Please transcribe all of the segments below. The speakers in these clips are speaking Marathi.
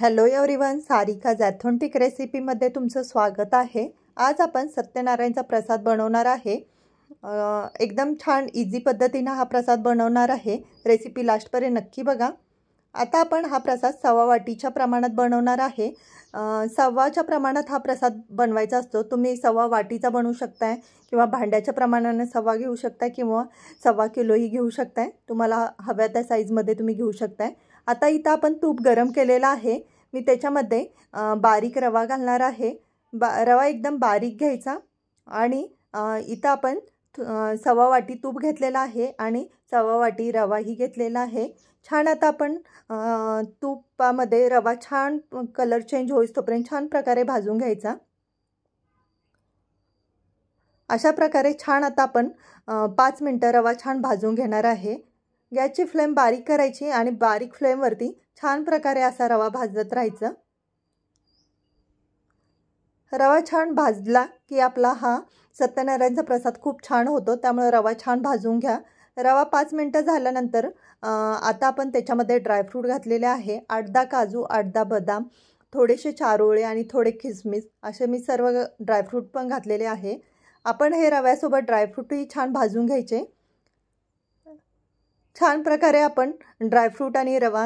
हॅलो वन सारिका जॅथोंटिक रेसिपीमध्ये तुमचं स्वागत आहे आज आपण सत्यनारायणचा प्रसाद बनवणार आहे एकदम छान इझी पद्धतीनं हा प्रसाद बनवणार आहे रेसिपी लास्टपर्यंत नक्की बघा आता आपण हा प्रसाद सव्वा वाटीच्या प्रमाणात बनवणार आहे सव्वाच्या प्रमाणात हा प्रसाद बनवायचा असतो तुम्ही सव्वा वाटीचा बनवू शकताय किंवा भांड्याच्या प्रमाणाने सव्वा घेऊ शकताय किंवा सव्वा किलोही घेऊ शकताय तुम्हाला हव्या त्या साईजमध्ये तुम्ही घेऊ शकताय आता इथं आपण तूप गरम केलेलं आहे मी त्याच्यामध्ये बारीक रवा घालणार आहे बा रवा एकदम बारीक घ्यायचा आणि इथं आपण सवा वाटी तूप घेतलेला आहे आणि सवा वाटी रवाही घेतलेला आहे छान आता आपण तुपामध्ये रवा छान कलर चेंज होईस तोपर्यंत छान प्रकारे भाजून घ्यायचा अशा प्रकारे छान आता आपण पाच मिनटं रवा छान भाजून घेणार आहे गॅसची फ्लेम बारीक करायची आणि बारीक फ्लेमवरती छान प्रकारे असा रवा भाजत राहायचं रवा छान भाजला की आपला हा सत्यनारायणचा प्रसाद खूप छान होतो त्यामुळे रवा छान भाजून घ्या रवा पाच मिनटं झाल्यानंतर आता आपण त्याच्यामध्ये ड्रायफ्रूट घातलेले आहे आठ काजू आठ बदाम थोडेसे चारोळे आणि थोडे किसमिस असे मी सर्व ड्रायफ्रूट पण घातलेले आहे आपण हे रव्यासोबत ड्रायफ्रूटही छान भाजून घ्यायचे छान प्रकारे आपण ड्रायफ्रूट आणि रवा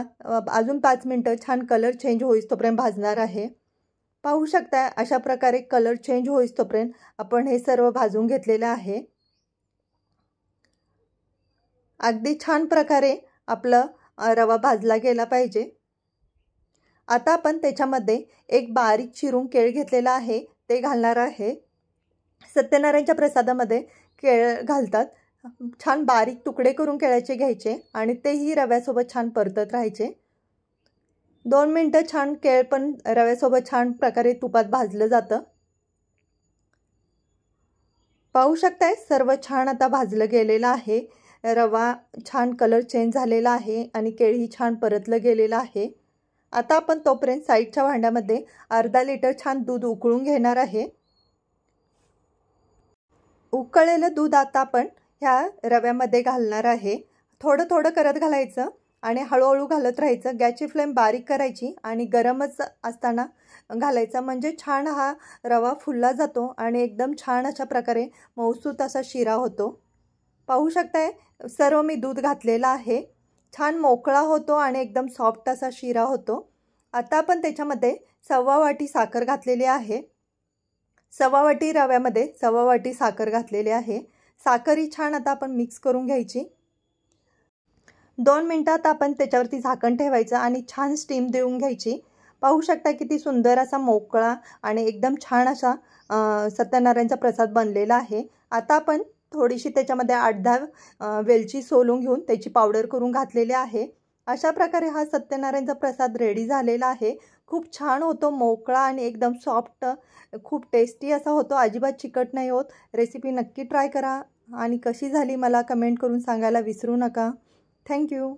अजून पाच मिनटं छान कलर चेंज होईस तोपर्यंत भाजणार आहे पाहू शकता अशा प्रकारे कलर चेंज होईस तोपर्यंत आपण हे सर्व भाजून घेतलेलं आहे अगदी छान प्रकारे आपलं रवा भाजला गेला पाहिजे आता आपण त्याच्यामध्ये एक बारीक चिरून केळ घेतलेला आहे ते घालणार आहे सत्यनारायणच्या प्रसादामध्ये केळ घालतात छान बारीक तुकडे करून केळ्याचे घ्यायचे आणि तेही रव्यासोबत छान परतत राहायचे दोन मिनटं छान केळ पण रव्यासोबत छान प्रकारे तुपात भाजलं जातं पाहू शकताय सर्व छान आता भाजलं गेलेलं आहे रवा छान कलर चेंज झालेला आहे आणि केळीही छान परतलं गेलेलं आहे आता आपण तोपर्यंत साईडच्या भांड्यामध्ये अर्धा लिटर छान दूध उकळून घेणार आहे उकळलेलं दूध आता आपण ह्या रव्यामध्ये घालणार आहे थोडं थोडं करत घालायचं आणि हळूहळू घालत राहायचं गॅसची फ्लेम बारीक करायची आणि गरमच असताना घालायचा म्हणजे छान हा रवा फुलला जातो आणि एकदम छान अशा प्रकारे मौसूत असा शिरा होतो पाहू शकताय सर्व मी दूध घातलेलं आहे छान मोकळा होतो आणि एकदम सॉफ्ट असा शिरा होतो आता आपण त्याच्यामध्ये सव्वा वाटी साखर घातलेली आहे सव्वा वाटी रव्यामध्ये सव्वा वाटी साखर घातलेली आहे साखर छान आता आपण मिक्स करून घ्यायची दोन मिनटात आपण त्याच्यावरती झाकण ठेवायचं आणि छान स्टीम देऊन घ्यायची पाहू शकता किती सुंदर असा मोकळा आणि एकदम छान असा सत्यनारायणचा प्रसाद बनलेला आहे आता आपण थोडीशी त्याच्यामध्ये आठ दहा वेलची सोलून घेऊन त्याची पावडर करून घातलेली आहे अशा प्रकारे हा सत्यनारायणचा प्रसाद रेडी झालेला आहे खूप छान होतो मोकळा आणि एकदम सॉफ्ट खूप टेस्टी असा होतो अजिबात चिकट नाही होत रेसिपी नक्की ट्राय करा आणि कशी झाली मला कमेंट करून सांगायला विसरू नका थँक्यू